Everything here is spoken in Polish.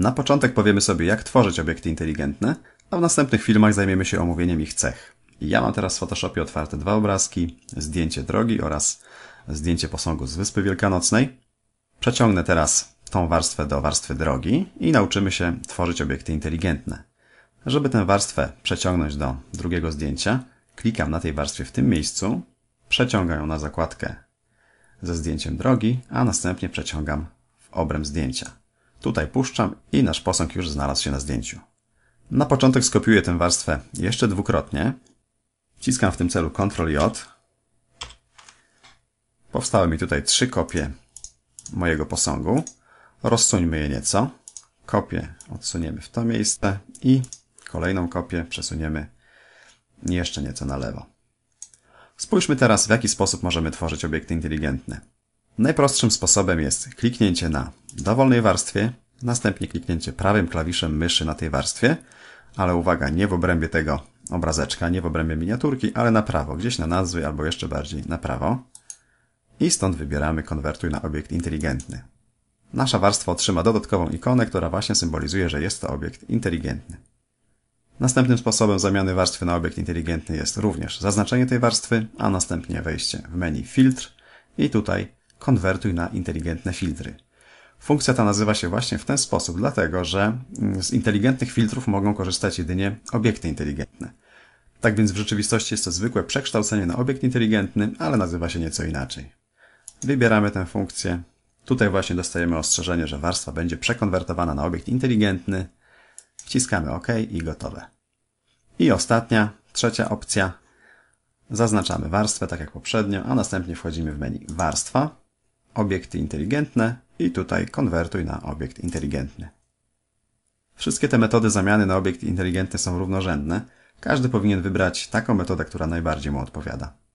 Na początek powiemy sobie, jak tworzyć obiekty inteligentne, a w następnych filmach zajmiemy się omówieniem ich cech. Ja mam teraz w Photoshopie otwarte dwa obrazki, zdjęcie drogi oraz zdjęcie posągu z Wyspy Wielkanocnej. Przeciągnę teraz tą warstwę do warstwy drogi i nauczymy się tworzyć obiekty inteligentne. Żeby tę warstwę przeciągnąć do drugiego zdjęcia, klikam na tej warstwie w tym miejscu, przeciągam ją na zakładkę ze zdjęciem drogi, a następnie przeciągam w obręb zdjęcia. Tutaj puszczam i nasz posąg już znalazł się na zdjęciu. Na początek skopiuję tę warstwę jeszcze dwukrotnie. Wciskam w tym celu Ctrl J. Powstały mi tutaj trzy kopie mojego posągu. Rozsuńmy je nieco. Kopię odsuniemy w to miejsce i kolejną kopię przesuniemy jeszcze nieco na lewo. Spójrzmy teraz, w jaki sposób możemy tworzyć obiekty inteligentne. Najprostszym sposobem jest kliknięcie na dowolnej warstwie, następnie kliknięcie prawym klawiszem myszy na tej warstwie, ale uwaga, nie w obrębie tego obrazeczka, nie w obrębie miniaturki, ale na prawo, gdzieś na nazwy albo jeszcze bardziej na prawo. I stąd wybieramy konwertuj na obiekt inteligentny. Nasza warstwa otrzyma dodatkową ikonę, która właśnie symbolizuje, że jest to obiekt inteligentny. Następnym sposobem zamiany warstwy na obiekt inteligentny jest również zaznaczenie tej warstwy, a następnie wejście w menu filtr i tutaj konwertuj na inteligentne filtry. Funkcja ta nazywa się właśnie w ten sposób, dlatego że mm, z inteligentnych filtrów mogą korzystać jedynie obiekty inteligentne. Tak więc w rzeczywistości jest to zwykłe przekształcenie na obiekt inteligentny, ale nazywa się nieco inaczej. Wybieramy tę funkcję. Tutaj właśnie dostajemy ostrzeżenie, że warstwa będzie przekonwertowana na obiekt inteligentny. Wciskamy OK i gotowe. I ostatnia, trzecia opcja. Zaznaczamy warstwę, tak jak poprzednio, a następnie wchodzimy w menu Warstwa obiekty inteligentne i tutaj konwertuj na obiekt inteligentny. Wszystkie te metody zamiany na obiekt inteligentny są równorzędne. Każdy powinien wybrać taką metodę, która najbardziej mu odpowiada.